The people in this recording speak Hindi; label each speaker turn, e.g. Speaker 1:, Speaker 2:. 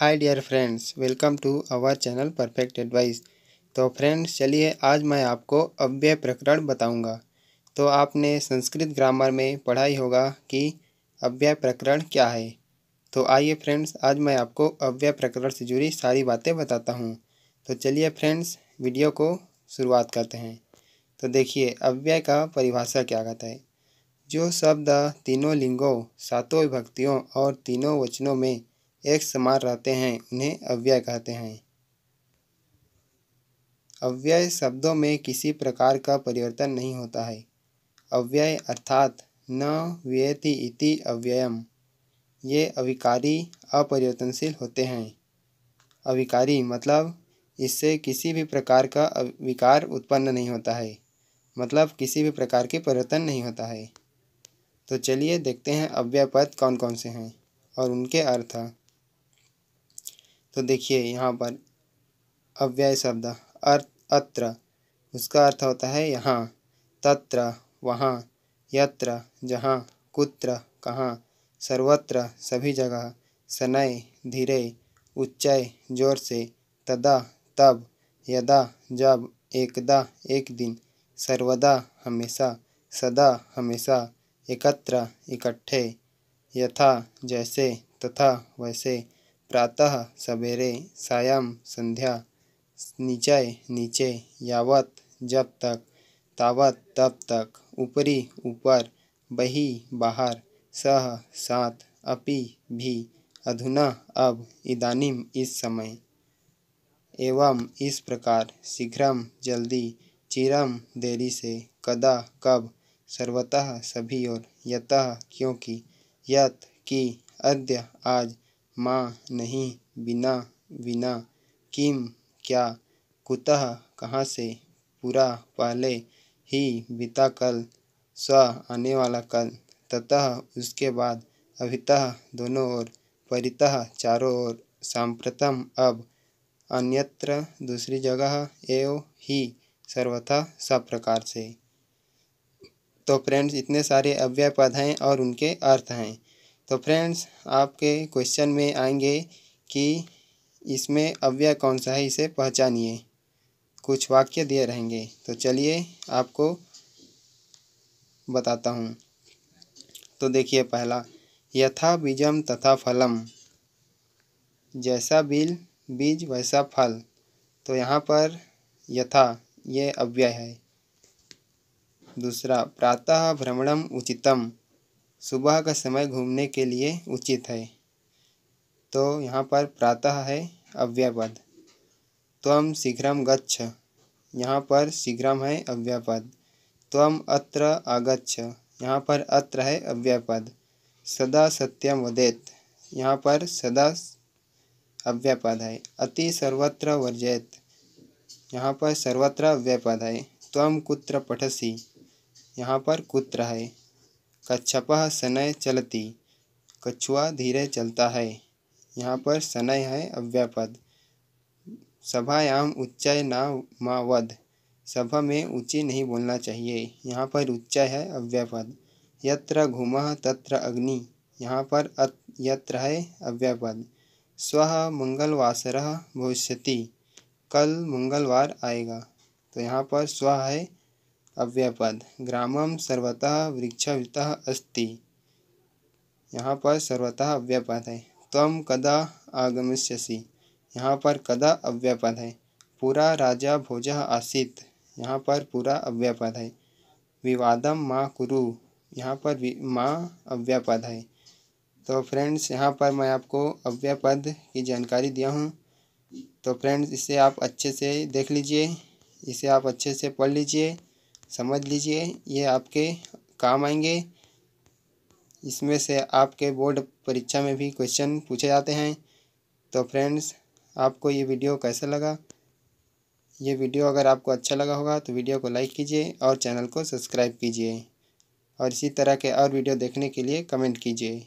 Speaker 1: hi dear friends welcome to our channel perfect advice तो फ्रेंड्स चलिए आज मैं आपको अव्यय प्रकरण बताऊंगा तो आपने संस्कृत ग्रामर में पढ़ा ही होगा कि अव्यय प्रकरण क्या है तो आइए फ्रेंड्स आज मैं आपको अव्यय प्रकरण से जुड़ी सारी बातें बताता हूँ तो चलिए फ्रेंड्स वीडियो को शुरुआत करते हैं तो देखिए अव्यय का परिभाषा क्या कहता है जो शब्द तीनों लिंगों सातों विभक्तियों और तीनों वचनों में एक समान रहते हैं उन्हें अव्यय कहते हैं अव्यय शब्दों में किसी प्रकार का परिवर्तन नहीं होता है अव्यय अर्थात न व्यति इति अव्ययम ये अविकारी अपरिवर्तनशील होते हैं अविकारी मतलब इससे किसी भी प्रकार का विकार उत्पन्न नहीं होता है मतलब किसी भी प्रकार के परिवर्तन नहीं होता है तो चलिए देखते हैं अव्यय पद कौन कौन से हैं और उनके अर्थ तो देखिए यहाँ पर अव्यय शब्द अर्थ अत्र उसका अर्थ होता है यहाँ तत्र वहाँ यत्र जहाँ कुत्र कहाँ सर्वत्र सभी जगह सनय धीरे उच्चय जोर से तदा तब यदा जब एकदा एक दिन सर्वदा हमेशा सदा हमेशा एकत्र इकट्ठे यथा जैसे तथा वैसे प्रातः सवेरे सायं संध्या नीचे नीचे यावत जब तक तावत तब तक ऊपरी ऊपर बही बाहर सह साथ अपि भी अधुना अब इदानीम इस समय एवं इस प्रकार शीघ्रम जल्दी चिरम देरी से कदा कब सर्वतः सभी और यतः क्योंकि यत कि अद्य आज मा नहीं बिना बिना किम क्या कुतः कहाँ से पूरा पहले ही बीता कल स्व आने वाला कल ततः उसके बाद अभितः दोनों ओर परितः चारों ओर सांप्रतम अब अन्यत्र दूसरी जगह एवं ही सर्वथा सब प्रकार से तो फ्रेंड्स इतने सारे अव्यय पद हैं और उनके अर्थ हैं तो फ्रेंड्स आपके क्वेश्चन में आएंगे कि इसमें अव्यय कौन सा है इसे पहचानिए कुछ वाक्य दिए रहेंगे तो चलिए आपको बताता हूँ तो देखिए पहला यथा बीजम तथा फलम जैसा बिल बीज वैसा फल तो यहाँ पर यथा ये अव्यय है दूसरा प्रातः भ्रमणम उचितम सुबह का समय घूमने के लिए उचित है तो यहाँ पर प्रातः है अव्यापद तम शीघ्रम गच्छ यहाँ पर शीघ्रम है अव्यापद तम अत्र आगच्छ यहाँ पर अत्र है अव्यापद सदा सत्यम वदेत यहाँ पर सदा अव्यापद है अति सर्वत्र वर्जयत यहाँ पर सर्वत्र अव्यापद है तम कुत्र पठसी यहाँ पर कुत्र है कछप शनय चलती कछुआ धीरे चलता है यहाँ पर शनय है अव्यापद सभायाम उच्चय ना मावद सभा में ऊँची नहीं बोलना चाहिए यहाँ पर उच्चय है अव्यापद यत्र घुम तत्र अग्नि यहाँ पर अत यत्र है अव्यापद स्व मंगलवासर भविष्यति कल मंगलवार आएगा तो यहाँ पर स्व है अव्यपद ग्रामम सर्वतः वृक्षवृतः अस्ति यहाँ पर सर्वतः अव्यपद है तम कदा आगमिष्यसि यहाँ पर कदा अव्यपद है पूरा राजा भोज आसित यहाँ पर पूरा अव्यपद है विवादम माँ कुरु यहाँ पर माँ अव्यपद है तो फ्रेंड्स यहाँ पर मैं आपको अव्यपद की जानकारी दिया हूँ तो फ्रेंड्स इसे आप अच्छे से देख लीजिए इसे आप अच्छे से पढ़ लीजिए समझ लीजिए ये आपके काम आएंगे इसमें से आपके बोर्ड परीक्षा में भी क्वेश्चन पूछे जाते हैं तो फ्रेंड्स आपको ये वीडियो कैसा लगा ये वीडियो अगर आपको अच्छा लगा होगा तो वीडियो को लाइक कीजिए और चैनल को सब्सक्राइब कीजिए और इसी तरह के और वीडियो देखने के लिए कमेंट कीजिए